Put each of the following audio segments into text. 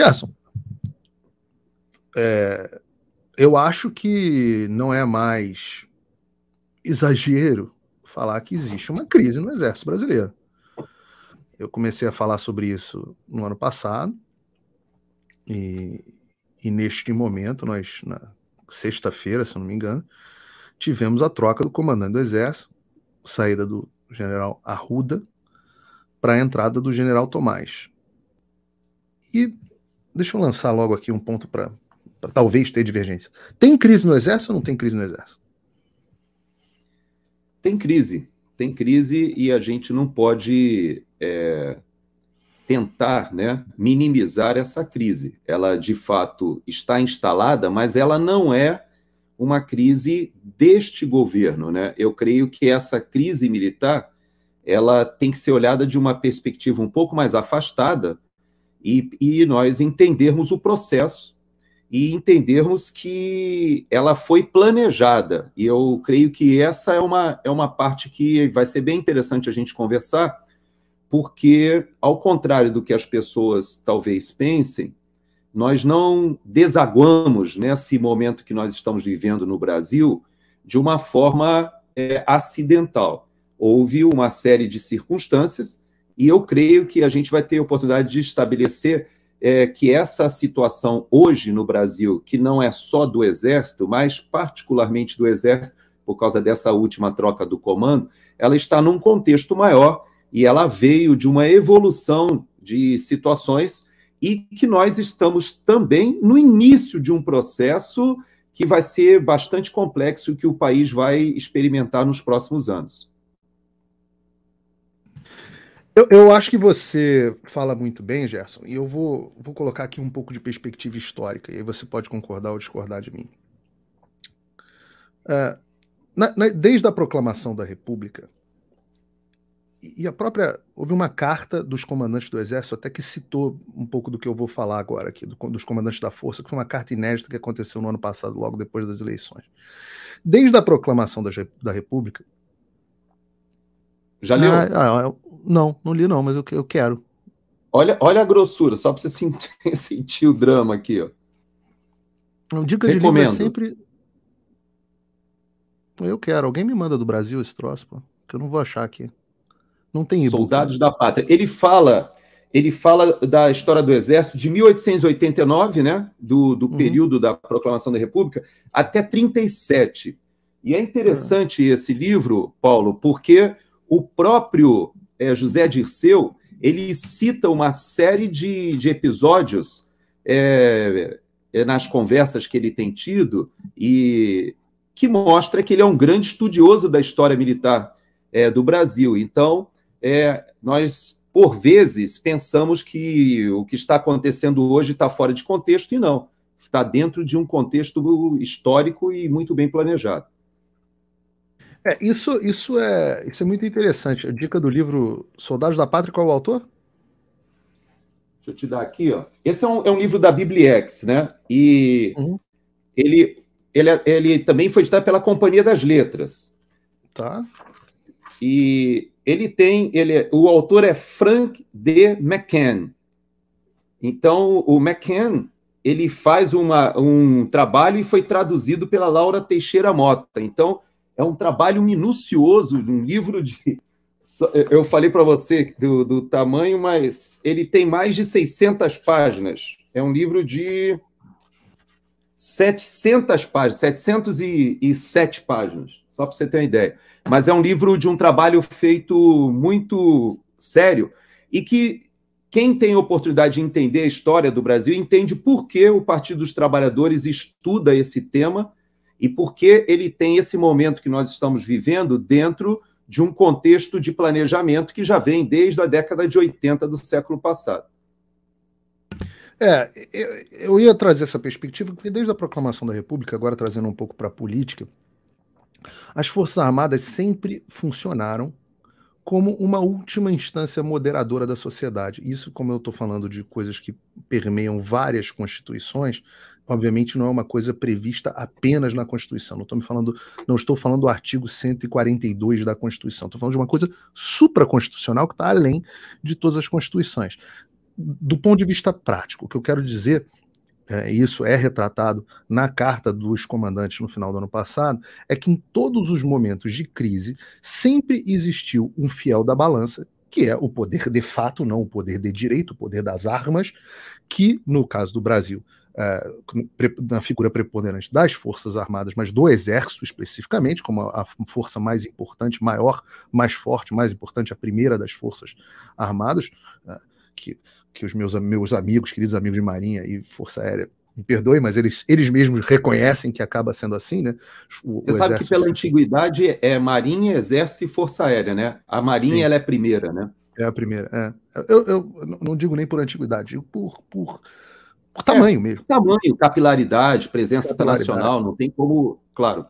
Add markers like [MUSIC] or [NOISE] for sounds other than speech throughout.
Gerson, é, eu acho que não é mais exagero falar que existe uma crise no Exército Brasileiro. Eu comecei a falar sobre isso no ano passado, e, e neste momento, nós, na sexta-feira, se não me engano, tivemos a troca do comandante do Exército, saída do general Arruda, para a entrada do general Tomás. E Deixa eu lançar logo aqui um ponto para talvez ter divergência. Tem crise no Exército ou não tem crise no Exército? Tem crise. Tem crise e a gente não pode é, tentar né, minimizar essa crise. Ela, de fato, está instalada, mas ela não é uma crise deste governo. Né? Eu creio que essa crise militar ela tem que ser olhada de uma perspectiva um pouco mais afastada e, e nós entendermos o processo e entendermos que ela foi planejada. E eu creio que essa é uma, é uma parte que vai ser bem interessante a gente conversar, porque, ao contrário do que as pessoas talvez pensem, nós não desaguamos nesse momento que nós estamos vivendo no Brasil de uma forma é, acidental. Houve uma série de circunstâncias e eu creio que a gente vai ter oportunidade de estabelecer é, que essa situação hoje no Brasil, que não é só do Exército, mas particularmente do Exército, por causa dessa última troca do comando, ela está num contexto maior e ela veio de uma evolução de situações e que nós estamos também no início de um processo que vai ser bastante complexo que o país vai experimentar nos próximos anos. Eu, eu, acho que você fala muito bem, Gerson, e eu vou, vou colocar aqui um pouco de perspectiva histórica, e aí você pode concordar ou discordar de mim. Uh, na, na, desde a proclamação da República, e a própria. Houve uma carta dos comandantes do Exército, até que citou um pouco do que eu vou falar agora aqui, do, dos comandantes da Força, que foi uma carta inédita que aconteceu no ano passado, logo depois das eleições. Desde a proclamação da, da República. Já leu? Ah, ah, não, não li não, mas eu, eu quero. Olha, olha a grossura, só para você sentir, [LAUGHS] sentir, o drama aqui. Ó. dica de livro é sempre... Eu quero. Alguém me manda do Brasil esse troço, pô, que eu não vou achar aqui. Não tem Soldados da Pátria. Ele fala ele fala da história do Exército de 1889, né, do, do uhum. período da proclamação da República, até 37. E é interessante esse livro, Paulo, porque o próprio é, José Dirceu, ele cita uma série de, de episódios é, é, nas conversas que ele tem tido e que mostra que ele é um grande estudioso da história militar é, do Brasil. Então, é, nós, por vezes, pensamos que o que está acontecendo hoje está fora de contexto, e não. Está dentro de um contexto histórico e muito bem planejado. É, isso, isso, é, isso é muito interessante. A dica do livro Soldados da Pátria, qual é o autor? Deixa eu te dar aqui, ó. Esse é um, é um livro da Bibliex, né? E uhum. ele, ele, é, ele também foi editado pela Companhia das Letras. Tá. E ele tem. Ele, é, o autor é Frank D. McCann. Então, o McCann ele faz uma, um trabalho e foi traduzido pela Laura Teixeira Mota. Então, é um trabalho minucioso, um livro de. [LAUGHS] Eu falei para você do, do, tamanho, mas ele tem mais de 600 páginas. É um livro de 700 páginas, 707 páginas, só para você ter uma ideia. Mas é um livro de um trabalho feito muito sério e que quem tem oportunidade de entender a história do Brasil entende por que o Partido dos Trabalhadores estuda esse tema e por que ele tem esse momento que nós estamos vivendo dentro de um contexto de planejamento que já vem desde a década de 80 do século passado. É, eu, eu ia trazer essa perspectiva porque desde a proclamação da República, agora trazendo um pouco para a política, as Forças Armadas sempre funcionaram como uma última instância moderadora da sociedade. Isso, como eu estou falando de coisas que permeiam várias constituições, obviamente não é uma coisa prevista apenas na Constituição. Não estou falando, não estou falando do artigo 142 da Constituição. Estou falando de uma coisa supraconstitucional que está além de todas as constituições. Do ponto de vista prático, o que eu quero dizer é, isso é retratado na carta dos comandantes no final do ano passado, é que em todos os momentos de crise sempre existiu um fiel da balança, que é o poder de fato, não o poder de direito, o poder das armas, que no caso do Brasil é, na figura preponderante das Forças Armadas, mas do Exército especificamente, como a, força mais importante, maior, mais forte, mais importante, a primeira das Forças Armadas, é, que que os meus, meus amigos, queridos amigos de Marinha e Força Aérea, me perdoem, mas eles, eles mesmos reconhecem que acaba sendo assim, né? O, Você o sabe que pela antiguidade é Marinha, Exército e Força Aérea, né? A Marinha ela é a primeira, né? É a primeira. É. Eu, eu não digo nem por antiguidade, digo por, por, por tamanho é, mesmo. Tamanho, capilaridade, presença capilaridade. internacional, não tem como, claro.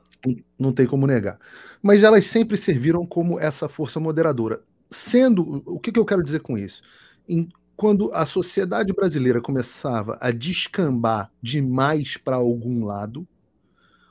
Não tem como negar. Mas elas sempre serviram como essa força moderadora. Sendo. O que, que eu quero dizer com isso? Em, quando a sociedade brasileira começava a descambar demais para algum lado,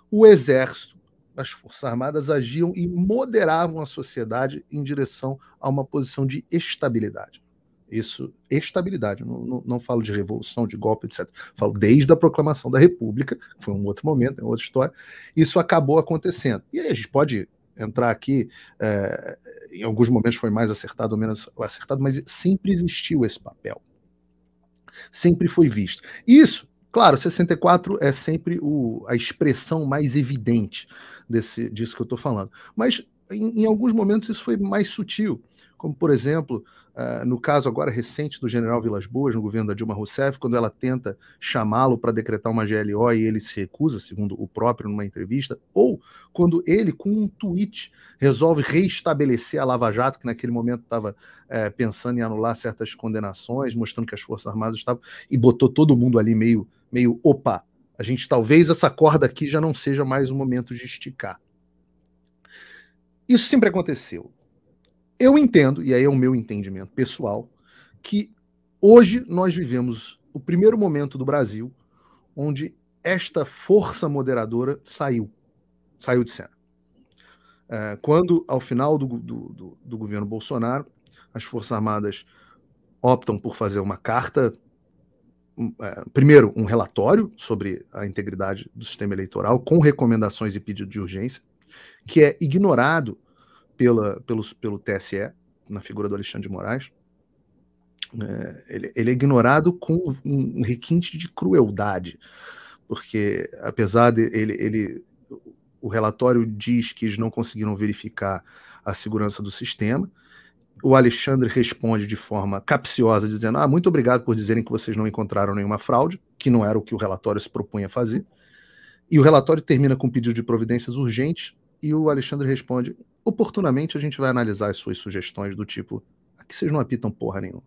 o exército, as forças armadas agiam e moderavam a sociedade em direção a uma posição de estabilidade. Isso, estabilidade, não, não, não falo de revolução, de golpe, etc. Falo desde a proclamação da República, que foi um outro momento, é outra história. Isso acabou acontecendo. E aí a gente pode entrar aqui, é, em alguns momentos foi mais acertado ou menos acertado, mas sempre existiu esse papel. Sempre foi visto. Isso, claro, 64 é sempre o, a expressão mais evidente desse, disso que eu estou falando. Mas em, em, alguns momentos isso foi mais sutil como por exemplo, uh, no caso agora recente do general Vilas Boas, no governo da Dilma Rousseff, quando ela tenta chamá-lo para decretar uma GLO e ele se recusa, segundo o próprio numa entrevista, ou quando ele, com um tweet, resolve reestabelecer a Lava Jato, que naquele momento estava uh, eh, pensando em anular certas condenações, mostrando que as Forças Armadas estavam, e botou todo mundo ali meio, meio opa, a gente talvez essa corda aqui já não seja mais o momento de esticar. Isso sempre aconteceu. Eu entendo, e aí é o meu entendimento pessoal, que hoje nós vivemos o primeiro momento do Brasil onde esta força moderadora saiu, saiu de cena. É, quando, ao final do, do, do, do governo Bolsonaro, as Forças Armadas optam por fazer uma carta, é, primeiro, um relatório sobre a integridade do sistema eleitoral, com recomendações e pedido de urgência, que é ignorado pela, pelo, pelo TSE, na figura do Alexandre de Moraes. É, ele, ele, é ignorado com um requinte de crueldade, porque apesar de ele, ele, o relatório diz que eles não conseguiram verificar a segurança do sistema, o Alexandre responde de forma capciosa, dizendo: Ah, muito obrigado por dizerem que vocês não encontraram nenhuma fraude, que não era o que o relatório se propunha fazer. E o relatório termina com um pedido de providências urgentes, e o Alexandre responde: oportunamente a gente vai analisar as suas sugestões do tipo: aqui vocês não apitam porra nenhuma.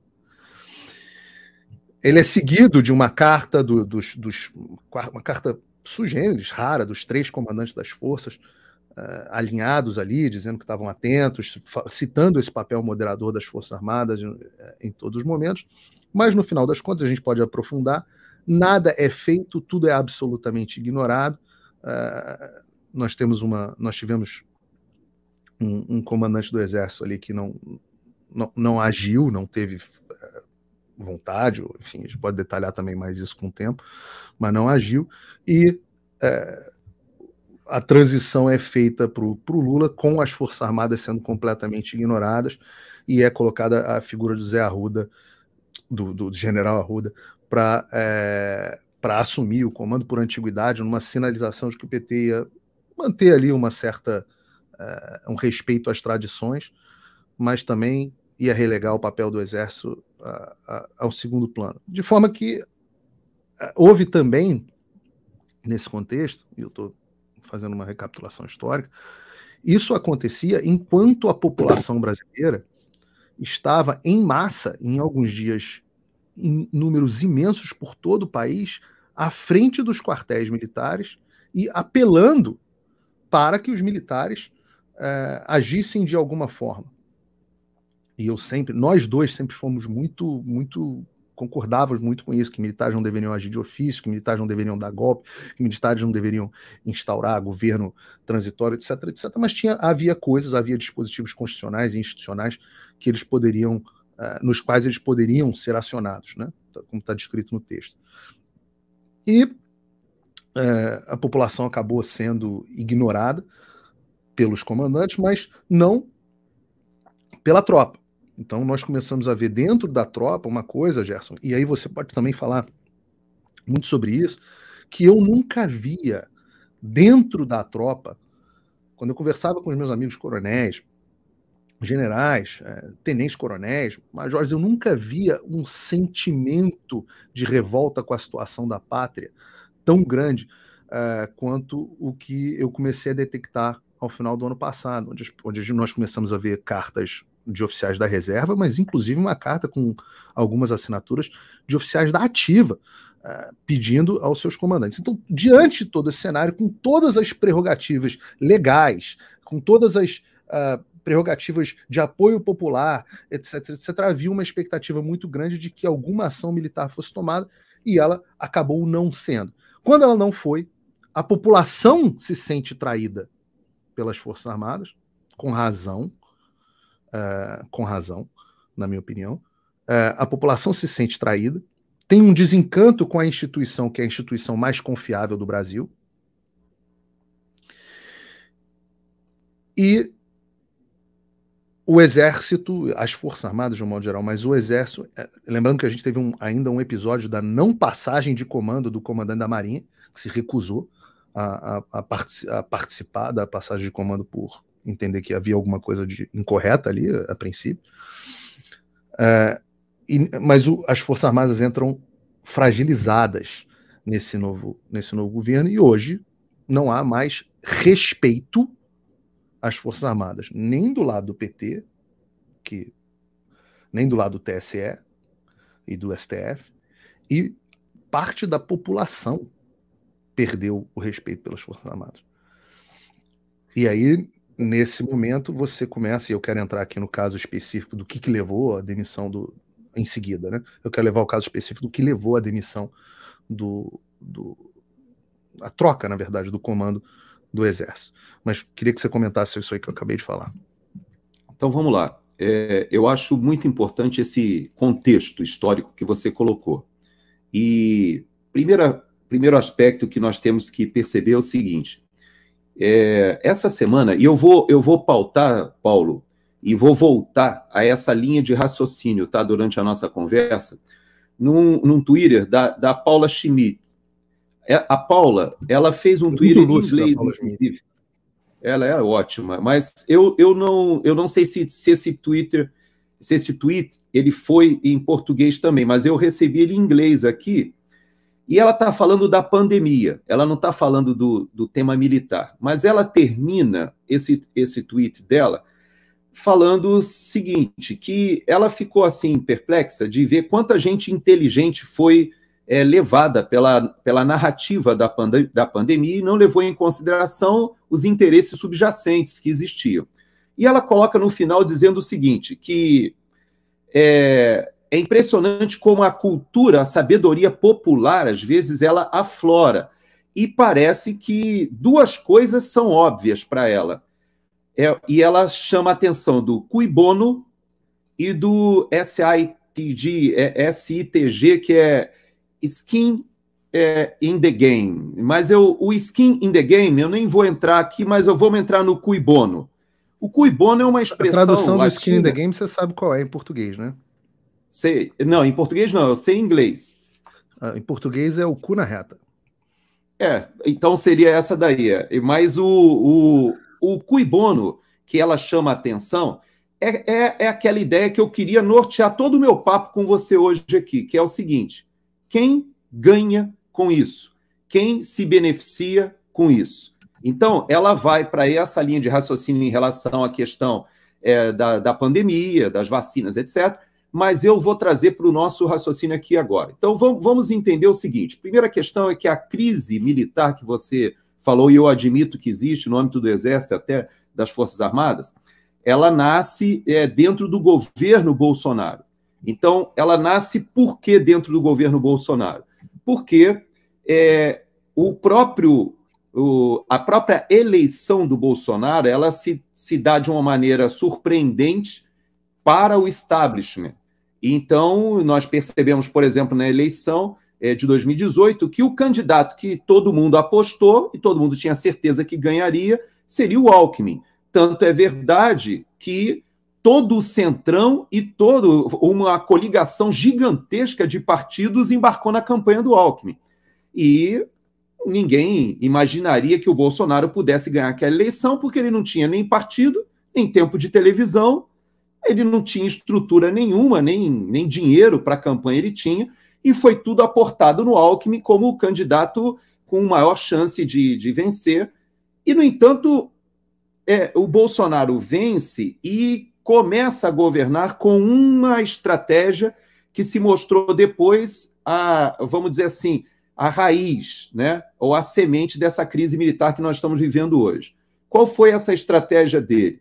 Ele é seguido de uma carta do, dos, dos, uma carta sugêneres, rara, dos três comandantes das forças, uh, alinhados ali, dizendo que estavam atentos, citando esse papel moderador das Forças Armadas em, eh, em todos os momentos. Mas no final das contas, a gente pode aprofundar: nada é feito, tudo é absolutamente ignorado. Uh, nós temos uma, nós tivemos um, um comandante do exército ali que não, não, não agiu, não teve eh, vontade, enfim, a gente pode detalhar também mais isso com o tempo, mas não agiu, e é, a transição é feita para o Lula com as Forças Armadas sendo completamente ignoradas, e é colocada a figura do Zé Arruda, do, do general Arruda, para é, eh, assumir o comando por antiguidade, numa sinalização de que o PT ia manter ali uma certa uh, um respeito às tradições, mas também ia relegar o papel do exército uh, uh, ao segundo plano. De forma que eh, houve também nesse contexto, e eu estou fazendo uma recapitulação histórica, isso acontecia enquanto a população brasileira estava em massa, em alguns dias, em números imensos por todo o país, à frente dos quartéis militares e apelando para que os militares é, agissem de alguma forma. E eu sempre, nós dois sempre fomos muito, muito concordávamos muito com isso, que militares não deveriam agir de ofício, que militares não deveriam dar golpe, que militares não deveriam instaurar governo transitório, etc, etc. Mas tinha, havia coisas, havia dispositivos constitucionais e institucionais que eles poderiam, uh, nos quais eles poderiam ser acionados, né? Tá, como está descrito no texto. E é, a população acabou sendo ignorada pelos comandantes, mas não pela tropa. Então nós começamos a ver dentro da tropa uma coisa, Gerson, e aí você pode também falar muito sobre isso, que eu nunca via dentro da tropa, quando eu conversava com os meus amigos coronéis, generais, é, tenentes coronéis, majores, eu nunca via um sentimento de revolta com a situação da pátria tão grande eh, quanto o que eu comecei a detectar ao final do ano passado, onde, onde nós começamos a ver cartas de oficiais da reserva, mas inclusive uma carta com algumas assinaturas de oficiais da ativa, eh, pedindo aos seus comandantes. Então, diante de todo esse cenário, com todas as prerrogativas legais, com todas as uh, prerrogativas de apoio popular, etc, etc, havia uma expectativa muito grande de que alguma ação militar fosse tomada e ela acabou não sendo. Quando ela não foi, a população se sente traída pelas Forças Armadas, com razão, uh, com razão, na minha opinião. Uh, a população se sente traída, tem um desencanto com a instituição, que é a instituição mais confiável do Brasil. E o exército, as forças armadas de um modo geral, mas o exército, é, lembrando que a gente teve um, ainda um episódio da não passagem de comando do comandante da marinha, que se recusou a, a, a, part, a participar da passagem de comando por entender que havia alguma coisa de incorreta ali, a princípio. É, e, mas o, as forças armadas entram fragilizadas nesse novo, nesse novo governo e hoje não há mais respeito as Forças Armadas, nem do lado do PT, que nem do lado do TSE e do STF, e parte da população perdeu o respeito pelas Forças Armadas. E aí, nesse momento, você começa, e eu quero entrar aqui no caso específico do que, que levou à demissão do. em seguida, né? Eu quero levar o caso específico do que levou à demissão do. do a troca, na verdade, do comando do Exército. Mas queria que você comentasse isso aí que eu acabei de falar. Então vamos lá. É, eu acho muito importante esse contexto histórico que você colocou. E primeira, primeiro aspecto que nós temos que perceber é o seguinte: é, essa semana, e eu vou, eu vou pautar, Paulo, e vou voltar a essa linha de raciocínio tá, durante a nossa conversa, num, num Twitter da, da Paula Schmidt, é, a Paula, ela fez um é Twitter em inglês, inclusive. Ela é ótima, mas eu, eu, não, eu não sei se, se esse Twitter, se esse tweet, ele foi em português também, mas eu recebi ele em inglês aqui. E ela está falando da pandemia, ela não está falando do, do tema militar, mas ela termina esse, esse tweet dela falando o seguinte: que ela ficou assim perplexa de ver quanta gente inteligente foi é, levada pela, pela narrativa da, da pandemia e não levou em consideração os interesses subjacentes que existiam. E ela coloca no final dizendo o seguinte: que é, é impressionante como a cultura, a sabedoria popular, às vezes, ela aflora. E parece que duas coisas são óbvias para ela. É, e ela chama a atenção do cui bono e do SITG, é, SITG que é skin é, in the game. Mas eu, o skin in the game, eu nem vou entrar aqui, mas eu vou entrar no cui bono. O cui bono é uma expressão. A tradução latina. do skin in the game você sabe qual é em português, né? Sei, não, em português não, eu sei em inglês. Ah, em português é o cu na reta. É, então seria essa daí. É. Mas o, o, o cui bono, que ela chama a atenção, é, é, é aquela ideia que eu queria nortear todo o meu papo com você hoje aqui, que é o seguinte quem ganha com isso? Quem se beneficia com isso? Então, ela vai para essa linha de raciocínio em relação à questão é, da, da pandemia, das vacinas, etc. Mas eu vou trazer para o nosso raciocínio aqui agora. Então, vamos, entender o seguinte: primeira questão é que a crise militar que você falou, e eu admito que existe no âmbito do Exército, até das Forças Armadas, ela nasce é, dentro do governo Bolsonaro. Então, ela nasce por que dentro do governo Bolsonaro? Porque é, o próprio o, a própria eleição do Bolsonaro ela se, se dá de uma maneira surpreendente para o establishment. Então, nós percebemos, por exemplo, na eleição é, de 2018, que o candidato que todo mundo apostou e todo mundo tinha certeza que ganharia seria o Alckmin. Tanto é verdade que todo o centrão e todo uma coligação gigantesca de partidos embarcou na campanha do Alckmin. E ninguém imaginaria que o Bolsonaro pudesse ganhar aquela eleição, porque ele não tinha nem partido, nem tempo de televisão, ele não tinha estrutura nenhuma, nem, nem dinheiro para a campanha ele tinha, e foi tudo aportado no Alckmin como o candidato com maior chance de, de vencer. E, no entanto, é, o Bolsonaro vence e começa a governar com uma estratégia que se mostrou depois a, vamos dizer assim, a raiz, né, ou a semente dessa crise militar que nós estamos vivendo hoje. Qual foi essa estratégia dele?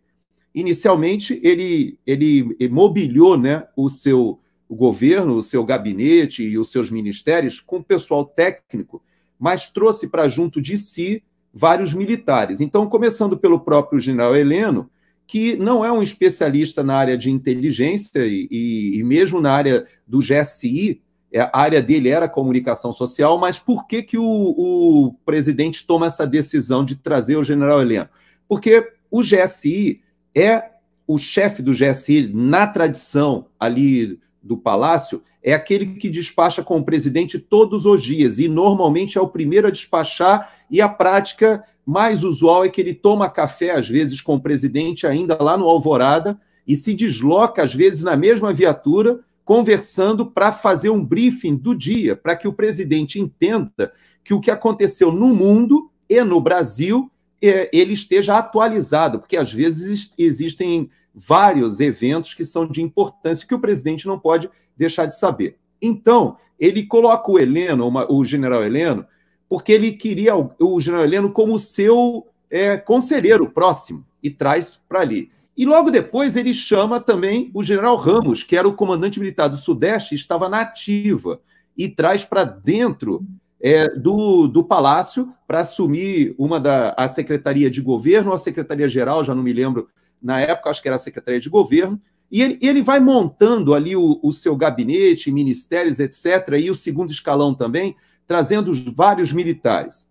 Inicialmente, ele, ele mobiliou né, o seu o governo, o seu gabinete e os seus ministérios com pessoal técnico, mas trouxe para junto de si vários militares. Então, começando pelo próprio general Heleno, que não é um especialista na área de inteligência e, e mesmo na área do GSI, é, a área dele era comunicação social, mas por que, que o, o presidente toma essa decisão de trazer o general Heleno? Porque o GSI é o chefe do GSI, na tradição ali do Palácio, é aquele que despacha com o presidente todos os dias, e normalmente é o primeiro a despachar, e a prática mais usual é que ele toma café, às vezes, com o presidente ainda lá no Alvorada e se desloca, às vezes, na mesma viatura, conversando para fazer um briefing do dia, para que o presidente entenda que o que aconteceu no mundo e no Brasil é, ele esteja atualizado, porque às vezes existem vários eventos que são de importância que o presidente não pode deixar de saber. Então, ele coloca o Heleno, o general Heleno, porque ele queria o, general Heleno como seu é, conselheiro próximo e traz para ali. E logo depois ele chama também o general Ramos, que era o comandante militar do Sudeste, estava na ativa, e traz para dentro é, do, do Palácio para assumir uma da a Secretaria de Governo, a Secretaria-Geral, já não me lembro na época, acho que era a Secretaria de Governo, e ele, ele vai montando ali o, o seu gabinete, ministérios, etc., e o segundo escalão também, trazendo vários militares.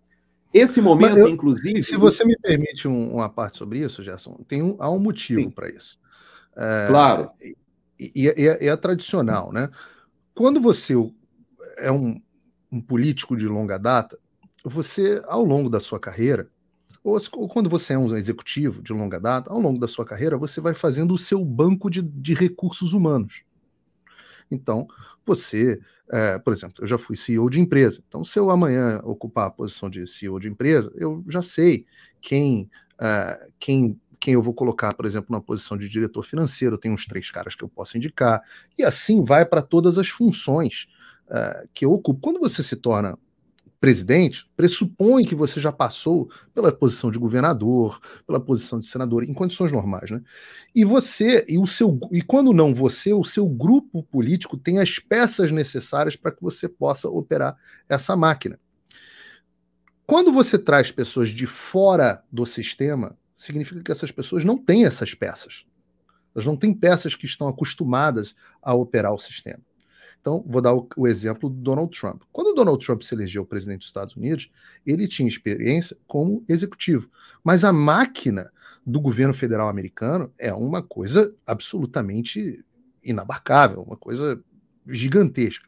Esse momento, eu, inclusive. Se você me permite um, uma parte sobre isso, Gerson, tem um, há um motivo para isso. É, claro. E, é, é, tradicional, né? Quando você é um, um, político de longa data, você, ao longo da sua carreira, ou, ou, quando você é um executivo de longa data, ao longo da sua carreira, você vai fazendo o seu banco de, de recursos humanos. Então, você, é, por exemplo, eu já fui CEO de empresa. Então, se eu amanhã ocupar a posição de CEO de empresa, eu já sei quem, é, quem quem eu vou colocar, por exemplo, na posição de diretor financeiro, tem uns três caras que eu posso indicar, e assim vai para todas as funções é, que eu ocupo. Quando você se torna presidente pressupõe que você já passou pela posição de governador, pela posição de senador, em condições normais, né? E você, e o seu, e quando não você, o seu grupo político tem as peças necessárias para que você possa operar essa máquina. Quando você traz pessoas de fora do sistema, significa que essas pessoas não têm essas peças. Elas não têm peças que estão acostumadas a operar o sistema. Então, vou dar o, o, exemplo do Donald Trump. Quando o Donald Trump se elegeu presidente dos Estados Unidos, ele tinha experiência como executivo. Mas a máquina do governo federal americano é uma coisa absolutamente inabarcável, uma coisa gigantesca.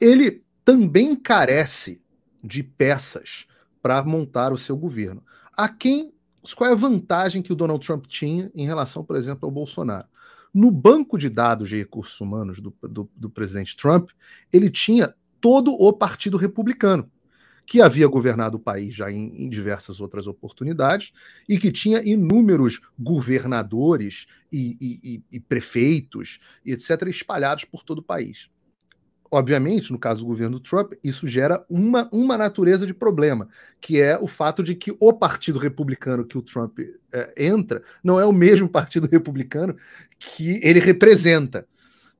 Ele também carece de peças para montar o seu governo. A quem qual é a vantagem que o Donald Trump tinha em relação, por exemplo, ao Bolsonaro? No banco de dados de recursos humanos do, do, do presidente Trump, ele tinha todo o Partido Republicano, que havia governado o país já em, em diversas outras oportunidades e que tinha inúmeros governadores e, e, e, e prefeitos, etc., espalhados por todo o país. Obviamente, no caso do governo Trump, isso gera uma, uma natureza de problema, que é o fato de que o Partido Republicano que o Trump é, entra não é o mesmo Partido Republicano que ele representa.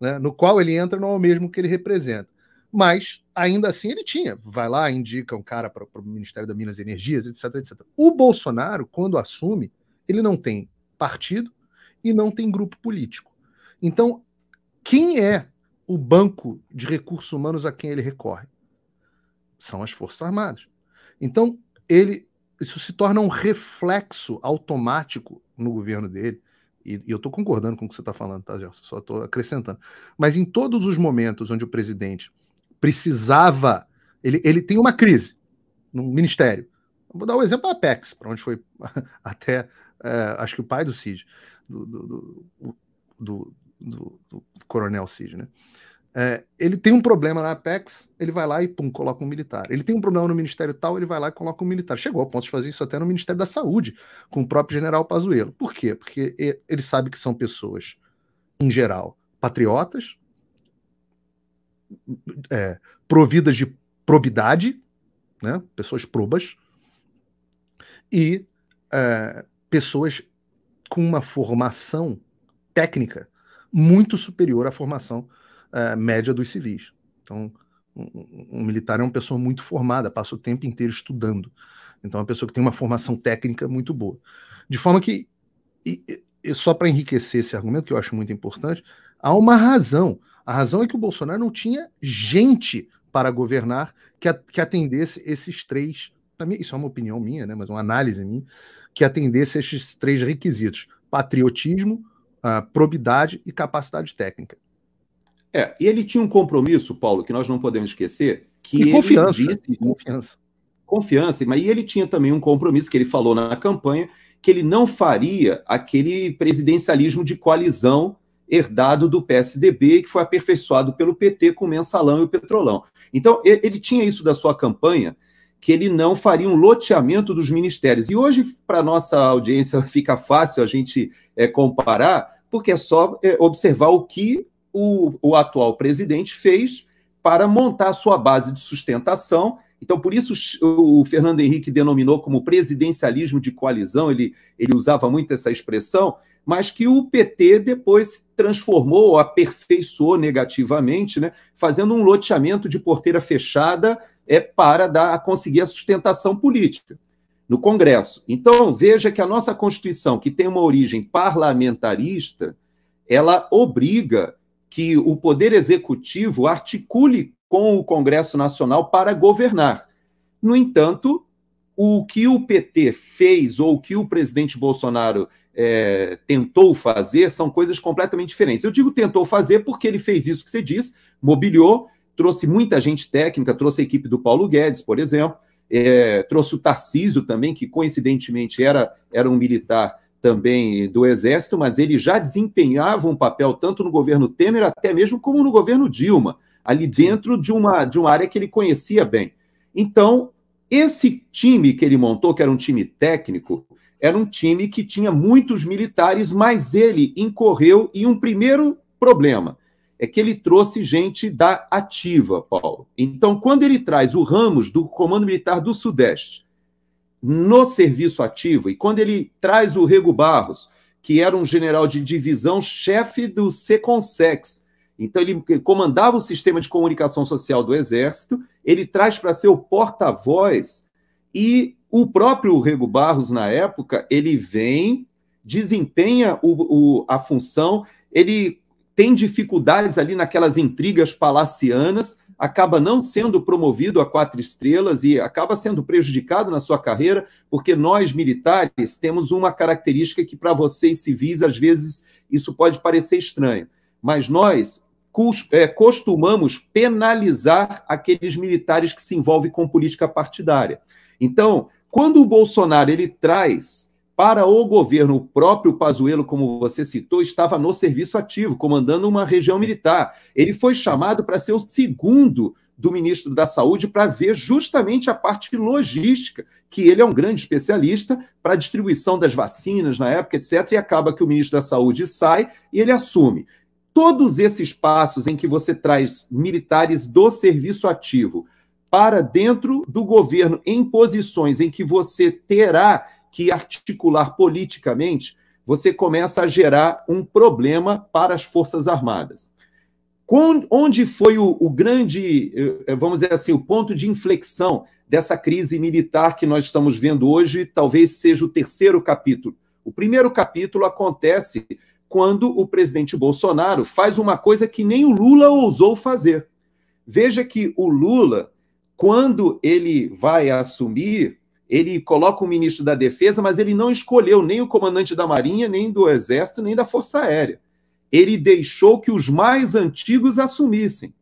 Né? No qual ele entra não é o mesmo que ele representa. Mas, ainda assim, ele tinha. Vai lá, indica um cara para o Ministério da Minas e Energias, etc, etc. O Bolsonaro, quando assume, ele não tem partido e não tem grupo político. Então, quem é o banco de recursos humanos a quem ele recorre? São as Forças Armadas. Então, ele isso se torna um reflexo automático no governo dele. E, e eu estou concordando com o que você está falando, tá, Gerson? Só estou acrescentando. Mas em todos os momentos onde o presidente precisava, ele, ele tem uma crise no ministério. Vou dar o um exemplo da Apex, para onde foi [LAUGHS] até, é, acho que o pai do Cid, do, do, do, do do, do Coronel Cid, né? É, ele tem um problema na Apex, ele vai lá e pum, coloca um militar. Ele tem um problema no Ministério tal, ele vai lá e coloca um militar. Chegou ao ponto de fazer isso até no Ministério da Saúde, com o próprio general Pazuello. Por quê? Porque ele sabe que são pessoas, em geral, patriotas, é, providas de probidade, né? pessoas probas, e é, pessoas com uma formação técnica muito superior à formação uh, média dos civis. Então, um, um, militar é uma pessoa muito formada, passa o tempo inteiro estudando. Então, é uma pessoa que tem uma formação técnica muito boa. De forma que, e, e só para enriquecer esse argumento, que eu acho muito importante, há uma razão. A razão é que o Bolsonaro não tinha gente para governar que, a, que atendesse esses três. Isso é uma opinião minha, né, mas uma análise minha, que atendesse esses três requisitos: patriotismo, uh, probidade e capacidade técnica. É, e ele tinha um compromisso, Paulo, que nós não podemos esquecer, que e confiança, disse, confiança. Confiança, mas ele tinha também um compromisso que ele falou na campanha que ele não faria aquele presidencialismo de coalizão herdado do PSDB que foi aperfeiçoado pelo PT com o mensalão e o petrolão. Então, ele tinha isso da sua campanha, que ele não faria um loteamento dos ministérios. E hoje, para nossa audiência, [LAUGHS] fica fácil a gente é, comparar, porque é só é, observar o que o, o atual presidente fez para montar sua base de sustentação. Então, por isso o Fernando Henrique denominou como presidencialismo de coalizão, ele, ele usava muito essa expressão, mas que o PT depois transformou, aperfeiçoou negativamente, né, fazendo um loteamento de porteira fechada é para dar, conseguir a sustentação política no Congresso. Então, veja que a nossa Constituição, que tem uma origem parlamentarista, ela obriga que o Poder Executivo articule com o Congresso Nacional para governar. No entanto, o que o PT fez ou o que o presidente Bolsonaro é, tentou fazer são coisas completamente diferentes. Eu digo tentou fazer porque ele fez isso que você diz, mobiliou trouxe muita gente técnica, trouxe a equipe do Paulo Guedes, por exemplo, é, trouxe o Tarcísio também, que coincidentemente era, era um militar também do Exército, mas ele já desempenhava um papel tanto no governo Temer, até mesmo como no governo Dilma, ali dentro de uma, de uma área que ele conhecia bem. Então, esse time que ele montou, que era um time técnico, era um time que tinha muitos militares, mas ele incorreu em um primeiro problema é que ele trouxe gente da ativa, Paulo. Então, quando ele traz o Ramos do Comando Militar do Sudeste no serviço ativo, e quando ele traz o Rego Barros, que era um general de divisão, chefe do Seconsex, então ele comandava o sistema de comunicação social do Exército, ele traz para ser o porta-voz e o próprio Rego Barros, na época, ele vem, desempenha o, o, a função, ele tem dificuldades ali naquelas intrigas palacianas, acaba não sendo promovido a quatro estrelas e acaba sendo prejudicado na sua carreira, porque nós militares temos uma característica que para vocês civis às vezes isso pode parecer estranho, mas nós é, costumamos penalizar aqueles militares que se envolvem com política partidária. Então, quando o Bolsonaro ele traz para o governo, o próprio Pazuello, como você citou, estava no serviço ativo, comandando uma região militar. Ele foi chamado para ser o segundo do ministro da Saúde para ver justamente a parte logística, que ele é um grande especialista para a distribuição das vacinas na época, etc. E acaba que o ministro da Saúde sai e ele assume. Todos esses passos em que você traz militares do serviço ativo para dentro do governo, em posições em que você terá que articular politicamente, você começa a gerar um problema para as Forças Armadas. onde foi o, o grande, eh, eh, vamos dizer assim, o ponto de inflexão dessa crise militar que nós estamos vendo hoje, talvez seja o terceiro capítulo. O primeiro capítulo acontece quando o presidente Bolsonaro faz uma coisa que nem o Lula ousou fazer. Veja que o Lula, quando ele vai assumir, ele coloca o ministro da Defesa, mas ele não escolheu nem o comandante da Marinha, nem do Exército, nem da Força Aérea. Ele deixou que os mais antigos assumissem.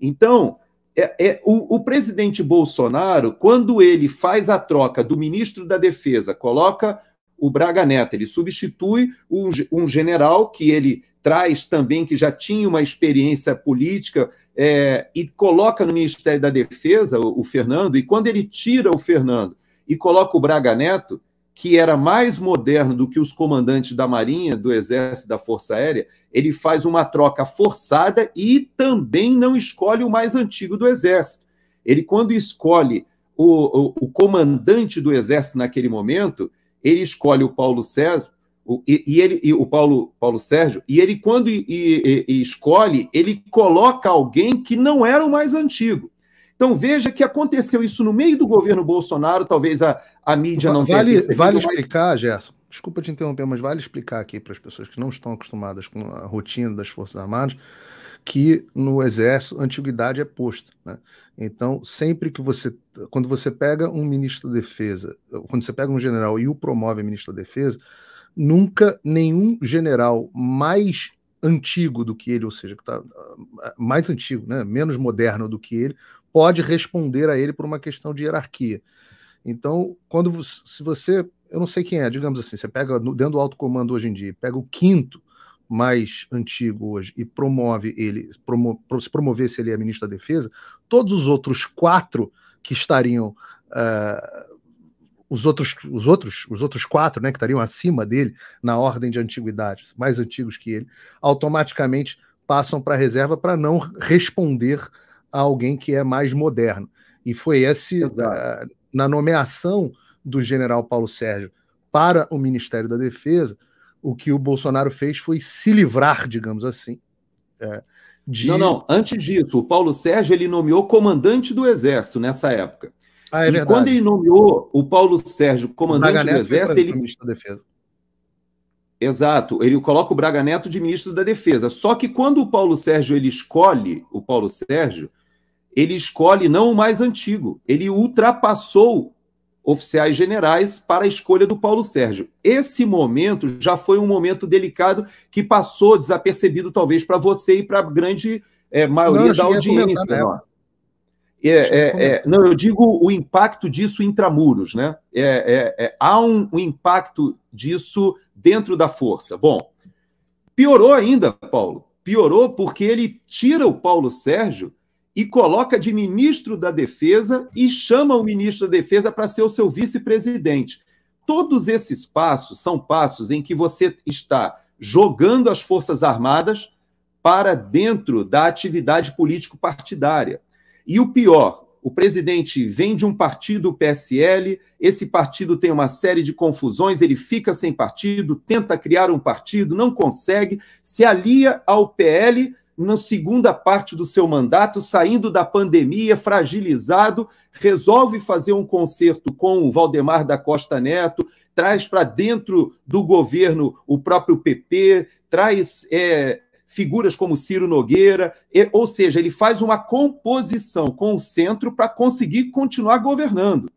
Então, é, é, o, o, presidente Bolsonaro, quando ele faz a troca do ministro da Defesa, coloca o Braga Neto, ele substitui um, um general que ele traz também, que já tinha uma experiência política, é, e coloca no Ministério da Defesa o, o Fernando, e quando ele tira o Fernando e coloca o Braga Neto, que era mais moderno do que os comandantes da Marinha, do Exército, da Força Aérea, ele faz uma troca forçada e também não escolhe o mais antigo do Exército. Ele, quando escolhe o, o, o comandante do Exército naquele momento, ele escolhe o Paulo César, o, e, e, ele, e o Paulo, Paulo Sérgio, e ele, quando e, e, escolhe, ele coloca alguém que não era o mais antigo. Então veja que aconteceu isso no meio do governo Bolsonaro, talvez a, a mídia não vale, tenha. Vale explicar, mais... Gerson. Desculpa te interromper, mas vale explicar aqui para as pessoas que não estão acostumadas com a rotina das Forças Armadas que no exército antiguidade é posta. Né? Então, sempre que você, quando você pega um ministro da defesa, quando você pega um general e o promove ministro da defesa, nunca nenhum general mais antigo do que ele, ou seja, que tá ah, mais antigo, né, menos moderno do que ele, pode responder a ele por uma questão de hierarquia. Então, quando se você, eu não sei quem é, digamos assim, você pega dentro do alto comando hoje em dia, pega o quinto mais antigo hoje e promove ele, promo, se promovesse ele a ministro da Defesa, todos os outros quatro que estariam uh, os outros, os outros, os outros quatro, né, que estariam acima dele na ordem de antiguidade, mais antigos que ele, automaticamente passam para a reserva para não responder a alguém que é mais moderno. E foi esse, a, ah, na nomeação do general Paulo Sérgio para o Ministério da Defesa, o que o Bolsonaro fez foi se livrar, digamos assim. É, de... Não, não, antes disso, o Paulo Sérgio ele nomeou comandante do Exército nessa época. Ah, é e verdade. quando ele nomeou o Paulo Sérgio comandante do Exército, ele. Ministro da Defesa. Exato, ele coloca o Braga Neto de ministro da Defesa. Só que quando o Paulo Sérgio ele escolhe o Paulo Sérgio, ele escolhe não o mais antigo, ele ultrapassou oficiais generais para a escolha do Paulo Sérgio. Esse momento já foi um momento delicado que passou desapercebido, talvez, para você e para a grande é, maioria não, da audiência nossa. Né? É, é, é, não, eu digo o impacto disso intramuros, né? É, é, há um, um impacto disso dentro da força. Bom, piorou ainda, Paulo. Piorou porque ele tira o Paulo Sérgio e coloca de ministro da Defesa e chama o ministro da Defesa para ser o seu vice-presidente. Todos esses passos são passos em que você está jogando as Forças Armadas para dentro da atividade político-partidária. E o pior, o presidente vem de um partido, o PSL, esse partido tem uma série de confusões, ele fica sem partido, tenta criar um partido, não consegue, se alia ao PL na segunda parte do seu mandato, saindo da pandemia, fragilizado, resolve fazer um concerto com o Valdemar da Costa Neto, traz para dentro do governo o próprio PP, traz é, figuras como Ciro Nogueira, ou seja, ele faz uma composição com o centro para conseguir continuar governando.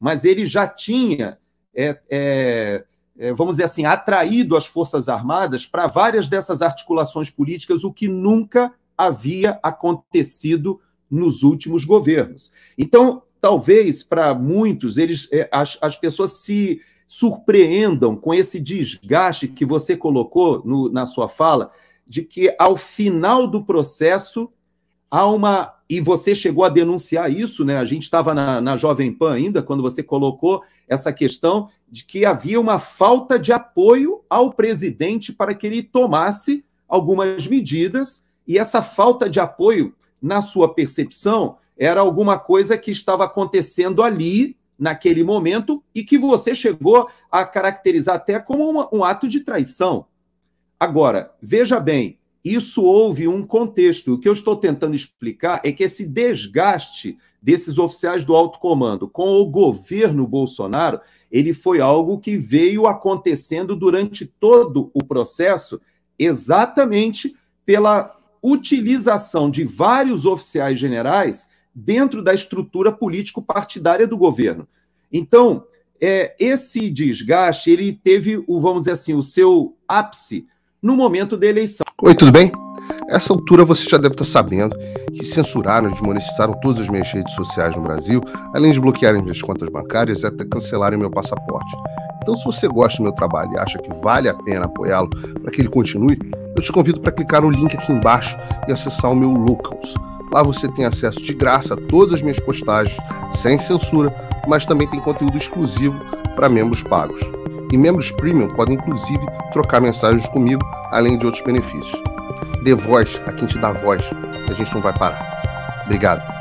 Mas ele já tinha. É, é, é, vamos dizer assim, atraído as Forças Armadas para várias dessas articulações políticas, o que nunca havia acontecido nos últimos governos. Então, talvez para muitos, eles, é, as, as pessoas se surpreendam com esse desgaste que você colocou no, na sua fala, de que ao final do processo há uma e você chegou a denunciar isso, né? A gente estava na, na Jovem Pan ainda, quando você colocou essa questão de que havia uma falta de apoio ao presidente para que ele tomasse algumas medidas, e essa falta de apoio, na sua percepção, era alguma coisa que estava acontecendo ali, naquele momento, e que você chegou a caracterizar até como uma, um ato de traição. Agora, veja bem, isso houve um contexto. O que eu estou tentando explicar é que esse desgaste desses oficiais do alto comando com o governo Bolsonaro, ele foi algo que veio acontecendo durante todo o processo, exatamente pela utilização de vários oficiais generais dentro da estrutura político-partidária do governo. Então, é, esse desgaste ele teve o vamos dizer assim o seu ápice no momento da eleição. Oi, tudo bem? Essa altura você já deve estar sabendo que censuraram e desmonetizaram todas as minhas redes sociais no Brasil, além de bloquearem minhas contas bancárias e até cancelarem meu passaporte. Então, se você gosta do meu trabalho e acha que vale a pena apoiá-lo para que ele continue, eu te convido para clicar no link aqui embaixo e acessar o meu Locals. Lá você tem acesso de graça a todas as minhas postagens, sem censura, mas também tem conteúdo exclusivo para membros pagos. E membros premium podem inclusive trocar mensagens comigo, além de outros benefícios. Dê voz a quem te dá voz. A gente não vai parar. Obrigado.